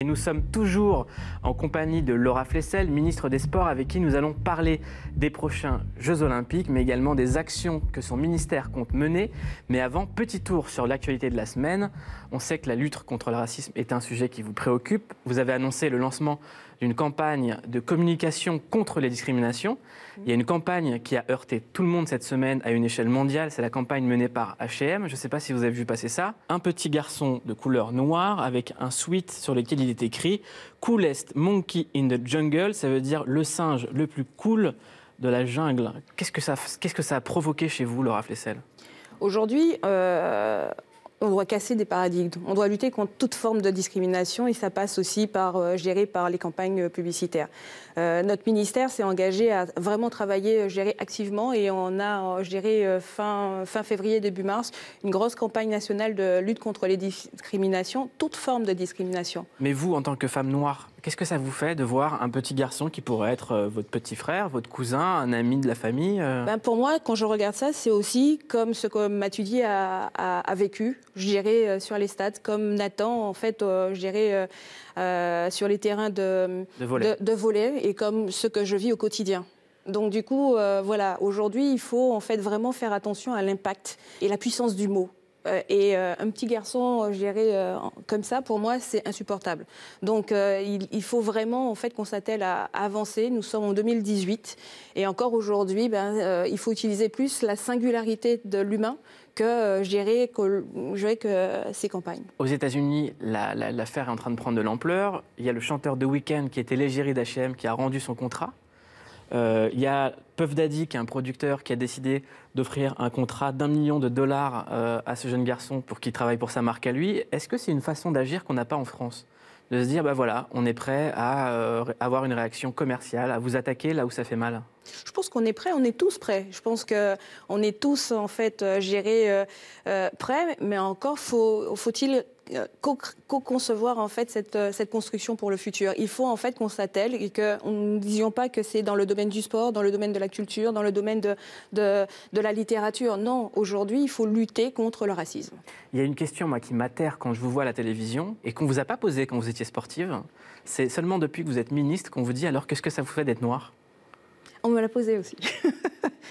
Et nous sommes toujours en compagnie de Laura Flessel, ministre des Sports, avec qui nous allons parler des prochains Jeux Olympiques, mais également des actions que son ministère compte mener. Mais avant, petit tour sur l'actualité de la semaine. On sait que la lutte contre le racisme est un sujet qui vous préoccupe. Vous avez annoncé le lancement d'une campagne de communication contre les discriminations. Mhm. Il y a une campagne qui a heurté tout le monde cette semaine à une échelle mondiale, c'est la campagne menée par HM, je ne sais pas si vous avez vu passer ça. Un petit garçon de couleur noire avec un sweat sur lequel il est écrit Coolest Monkey in the Jungle, ça veut dire le singe le plus cool de la jungle. Qu'est-ce que ça, que ça a provoqué chez vous, Laura Flessel Aujourd'hui, euh, on doit casser des paradigmes. On doit lutter contre toute forme de discrimination et ça passe aussi par, euh, gérer par les campagnes euh, publicitaires. Euh, notre ministère s'est engagé à vraiment travailler, gérer activement et on a géré fin, fin février, début mars, une grosse campagne nationale de lutte contre les discriminations, toute forme de discrimination. Mais vous, en tant que femme noire, Qu'est-ce que ça vous fait de voir un petit garçon qui pourrait être euh, votre petit frère, votre cousin, un ami de la famille euh ben, Pour moi, quand je regarde ça, c'est aussi comme ce que Mathieu a, vécu, je dirais, euh, sur les stades, comme Nathan, en fait, je dirais, sur les terrains de, de, et comme ce que je vis au quotidien. Donc du coup, voilà, aujourd'hui, il faut en fait vraiment faire attention à l'impact et la puissance du mot. Euh, et euh, un petit garçon géré euh, comme ça, pour moi, c'est insupportable. Donc, il, faut vraiment en fait qu'on s'attelle à, avancer. Nous sommes en 2018 et encore aujourd'hui, ben, il faut utiliser plus la singularité de l'humain que gérer, que, ces campagnes. Aux États-Unis, l'affaire est en train de prendre de l'ampleur. Il y a le chanteur de Weekend qui était l'égérie d'HM qui a rendu son contrat. Euh, il y a Puff Daddy, qui est un producteur qui a décidé d'offrir un contrat d'un million de dollars euh, à ce jeune garçon pour qu'il travaille pour sa marque à lui. Est-ce que c'est une façon d'agir qu'on n'a pas en France de se dire, ben voilà, on est prêt à euh, avoir une réaction commerciale, à vous attaquer là où ça fait mal je pense qu'on est prêt, on est tous prêts. Je pense qu'on est tous, en fait, gérés prêts, mais encore faut-il faut il euh, co-concevoir en fait cette, euh, cette, construction pour le futur. Il faut en fait qu'on s'attelle et qu'on ne disions pas que c'est dans le domaine du sport, dans le domaine de la culture, dans le domaine de, de, la littérature. Non, aujourd'hui, il faut lutter contre le racisme. Il y a une question moi, qui m'atterre quand je vous vois à la télévision et qu'on ne vous a pas posée quand vous étiez sportive. C'est seulement depuis que vous êtes ministre qu'on vous dit alors qu'est-ce que ça vous fait d'être noire On me l'a posée aussi.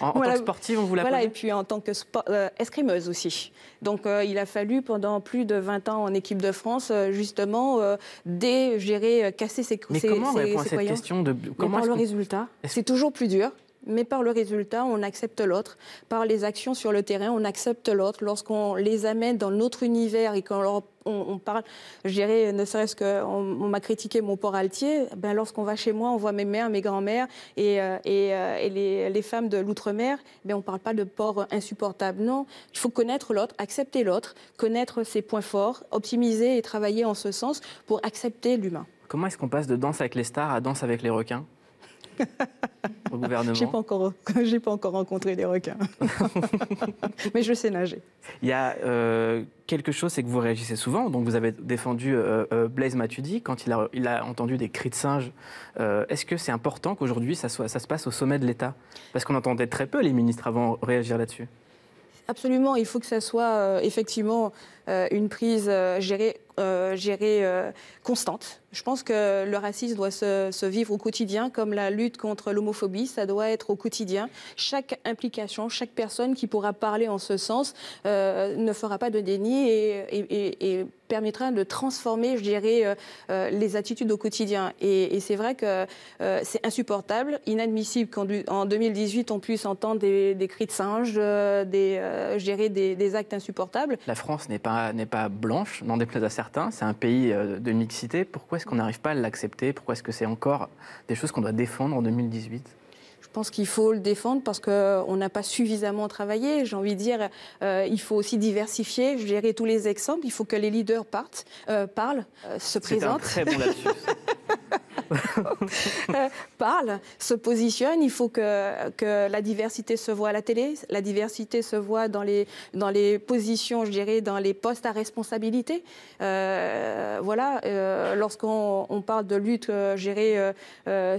En, tant que sportive, on vous l'a Voilà, et puis en tant que euh, escrimeuse aussi. Donc euh, il a fallu pendant plus de 20 ans en équipe de France, euh, justement, dégérer, casser ses Mais comment on à cette question de, comment le résultat, c'est toujours plus dur mais par le résultat, on accepte l'autre. Par les actions sur le terrain, on accepte l'autre. Lorsqu'on les amène dans notre univers et quand on, parle, je dirais, ne serait-ce qu'on on, m'a critiqué mon port altier, ben lorsqu'on va chez moi, on voit mes mères, mes grand mères et, euh, et, euh, les, femmes de l'outre-mer, ben on ne parle pas de port insupportable. Non, il faut connaître l'autre, accepter l'autre, connaître ses points forts, optimiser et travailler en ce sens pour accepter l'humain. Comment est-ce qu'on passe de danse avec les stars à danse avec les requins au gouvernement Je n'ai pas, encore, pas encore rencontré des requins. Mais je sais nager. Il y a euh, quelque chose, c'est que vous réagissez souvent. Donc vous avez défendu euh, euh, Blaise Matuidi quand il a, il a, entendu des cris de singes. Est-ce que c'est important qu'aujourd'hui ça, ça se passe au sommet de l'État Parce qu'on entendait très peu les ministres avant réagir là-dessus. Absolument, il faut que ça soit effectivement une prise gérée euh, gérée euh, constante. Je pense que le racisme doit se, vivre au quotidien, comme la lutte contre l'homophobie, ça doit être au quotidien. Chaque implication, chaque personne qui pourra parler en ce sens euh, ne fera pas de déni et permettra de transformer, je dirais, euh, euh, les attitudes au quotidien. Et, c'est vrai que euh, c'est insupportable, inadmissible qu'en 2018, on puisse entendre des, cris de singe, gérer des, des, actes insupportables. La France n'est pas, pas blanche, n'en déplaise à certains, c'est un pays de mixité. Pourquoi est-ce qu'on n'arrive pas à l'accepter Pourquoi est-ce que c'est encore des choses qu'on doit défendre en 2018 je pense qu'il faut le défendre parce qu'on n'a pas suffisamment travaillé. J'ai envie de dire, euh, il faut aussi diversifier, gérer tous les exemples. Il faut que les leaders partent, euh, parlent, euh, se présentent. Euh, parle, se positionne. Il faut que, la diversité se voit à la télé, la diversité se voit dans les, dans les positions, je dirais, dans les postes à responsabilité. Euh, voilà, euh, lorsqu'on parle de lutte, euh, gérée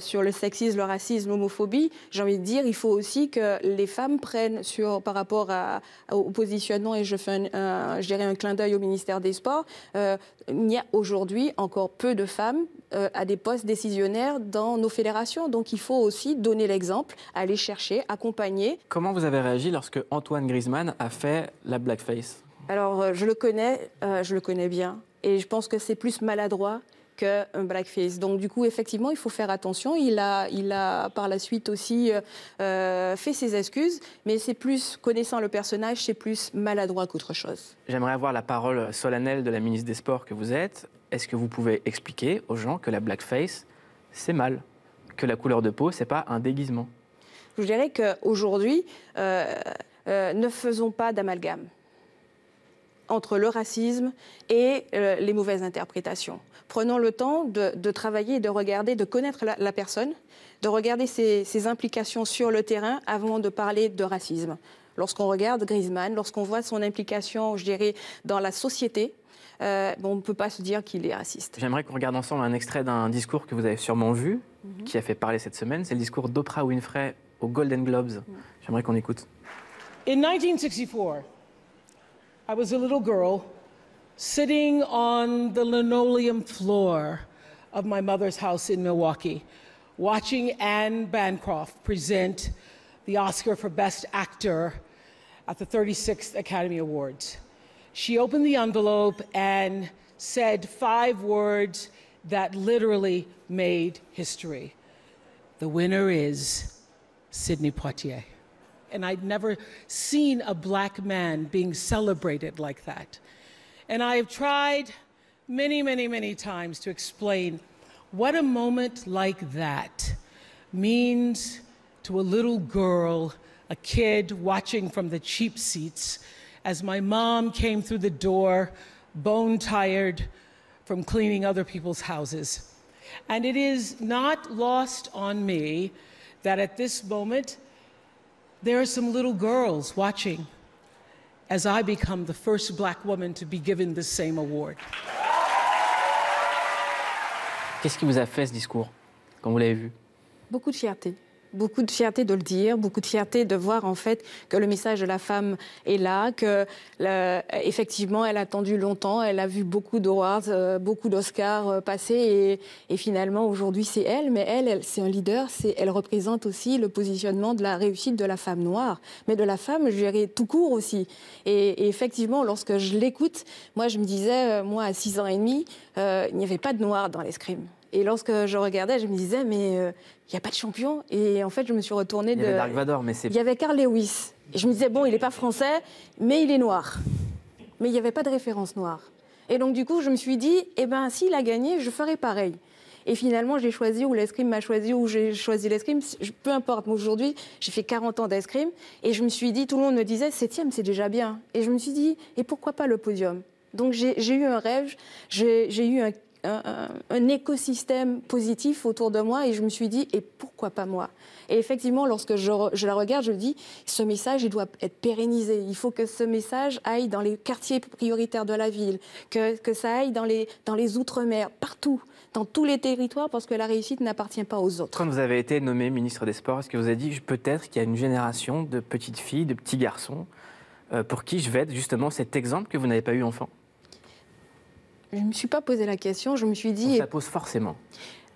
sur le sexisme, le racisme, l'homophobie, j'ai envie de dire, il faut aussi que les femmes prennent sur, par rapport à, au positionnement, et je fais un, je dirais un clin d'œil au ministère des Sports, il y a aujourd'hui encore peu de femmes à des postes dans nos fédérations. Donc il faut aussi donner l'exemple, aller chercher, accompagner. Comment vous avez réagi lorsque Antoine Griezmann a fait la blackface Alors euh, je le connais, euh, je le connais bien. Et je pense que c'est plus maladroit qu'un blackface. Donc du coup, effectivement, il faut faire attention. Il a, il a par la suite aussi euh, euh, fait ses excuses, mais c'est plus, connaissant le personnage, c'est plus maladroit qu'autre chose. J'aimerais avoir la parole solennelle de la ministre des Sports que vous êtes. Est-ce que vous pouvez expliquer aux gens que la blackface, c'est mal Que la couleur de peau, c'est pas un déguisement Je dirais qu'aujourd'hui, euh, ne faisons pas d'amalgame entre le racisme et euh, les mauvaises interprétations. Prenons le temps de, travailler, de regarder, de connaître la, personne, de regarder ses, implications sur le terrain avant de parler de racisme. Lorsqu'on regarde Griezmann, lorsqu'on voit son implication, je dirais, dans la société, euh, on ne peut pas se dire qu'il est raciste. J'aimerais qu'on regarde ensemble un extrait d'un discours que vous avez sûrement vu, mhm. qui a fait parler cette semaine. C'est le discours d'Oprah Winfrey aux Golden Globes. Mhm. J'aimerais qu'on écoute. In 1964, I was a little girl sitting on the linoleum floor of my mother's house in Milwaukee, watching Anne Bancroft present the Oscar for Best Actor at the 36th Academy Awards. She opened the envelope and said five words that literally made history. The winner is Sidney Poitier and I'd never seen a black man being celebrated like that. And I have tried many, many, many times to explain what a moment like that means to a little girl, a kid watching from the cheap seats as my mom came through the door, bone tired from cleaning other people's houses. And it is not lost on me that at this moment, there are some little girls watching as I become the first black woman to be given this same award. Qu'est-ce qui vous a fait ce discours quand vous l'avez vu Beaucoup de fierté. beaucoup de fierté de le dire, beaucoup de fierté de voir en fait que le message de la femme est là, que effectivement elle a attendu longtemps, elle a vu beaucoup d'awards, euh, beaucoup d'Oscars euh, passer et, finalement aujourd'hui c'est elle, mais elle, c'est un leader, c'est elle représente aussi le positionnement de la réussite de la femme noire, mais de la femme je dirais tout court aussi. Et, effectivement lorsque je l'écoute, moi je me disais euh, moi à 6 ans et demi, il n'y avait pas de noir dans l'escrime. Et lorsque je regardais, je me disais, mais euh, il y n'y a pas de champion. Et en fait, je me suis retournée de. Il y avait Dark Vador, mais c'est. Il y avait Carl Lewis. Et je me disais, bon, il n'est pas français, mais il est noir. Mais il n'y avait pas de référence noire. Et donc, du coup, je me suis dit, eh ben, s'il a gagné, je ferai pareil. Et finalement, j'ai choisi, ou l'escrime m'a choisi, ou j'ai choisi l'escrime, peu importe. Aujourd'hui, j'ai fait 40 ans d'escrime, et je me suis dit, tout le monde me disait, septième, c'est déjà bien. Et je me suis dit, et pourquoi pas le podium donc j'ai eu un rêve, j'ai eu un un, écosystème positif autour de moi et je me suis dit, et pourquoi pas moi Et effectivement, lorsque je, la regarde, je dis, ce message, il doit être pérennisé. Il faut que ce message aille dans les quartiers prioritaires de la ville, que, que ça aille dans les, dans les Outre-mer, partout, dans tous les territoires, parce que la réussite n'appartient pas aux autres. Quand vous avez été nommé ministre des Sports, est-ce que vous avez dit peut-être qu'il y a une génération de petites filles, de petits garçons, euh, pour qui je vais être justement cet exemple que vous n'avez pas eu enfant je ne me suis pas posé la question, je me suis dit. Ça pose forcément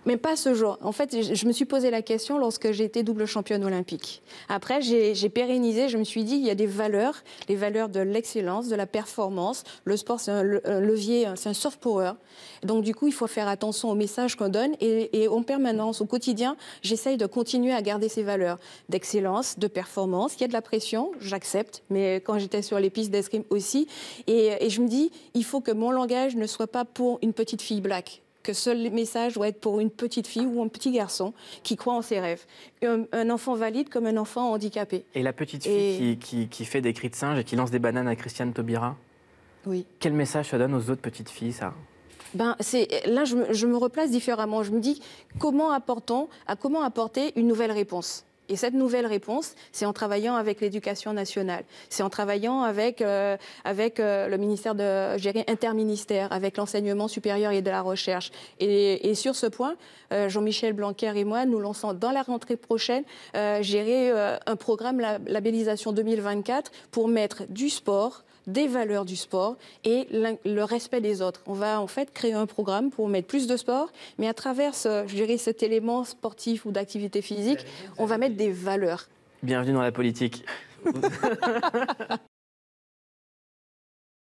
mais pas ce jour. En fait, je me suis posé la question lorsque j'ai été double championne olympique. Après, j'ai pérennisé, je me suis dit, il y a des valeurs, les valeurs de l'excellence, de la performance. Le sport, c'est un levier, c'est un soft power. Donc, du coup, il faut faire attention aux messages qu'on donne. Et, en permanence, au quotidien, j'essaye de continuer à garder ces valeurs d'excellence, de performance. Il y a de la pression, j'accepte, mais quand j'étais sur les pistes d'escrime aussi. Et, et je me dis, il faut que mon langage ne soit pas pour une petite fille black que seul message doit être pour une petite fille ou un petit garçon qui croit en ses rêves. Un, enfant valide comme un enfant handicapé. Et la petite fille qui, fait des cris de singe et qui lance des bananes à Christiane Taubira Oui. Quel message ça donne aux autres petites filles, ça ben, c'est là je me, replace différemment. Je me dis comment à comment apporter une nouvelle réponse et cette nouvelle réponse, c'est en travaillant avec l'éducation nationale, c'est en travaillant avec, euh, avec euh, le ministère de, gérer interministère, avec l'enseignement supérieur et de la recherche. Et, sur ce point, euh, Jean-Michel Blanquer et moi, nous lançons dans la rentrée prochaine, gérer un programme la, labellisation 2024 pour mettre du sport, des valeurs du sport et le respect des autres. On va en fait créer un programme pour mettre plus de sport, mais à travers, je cet élément sportif ou d'activité physique, on va mettre des valeurs. Bienvenue dans la politique.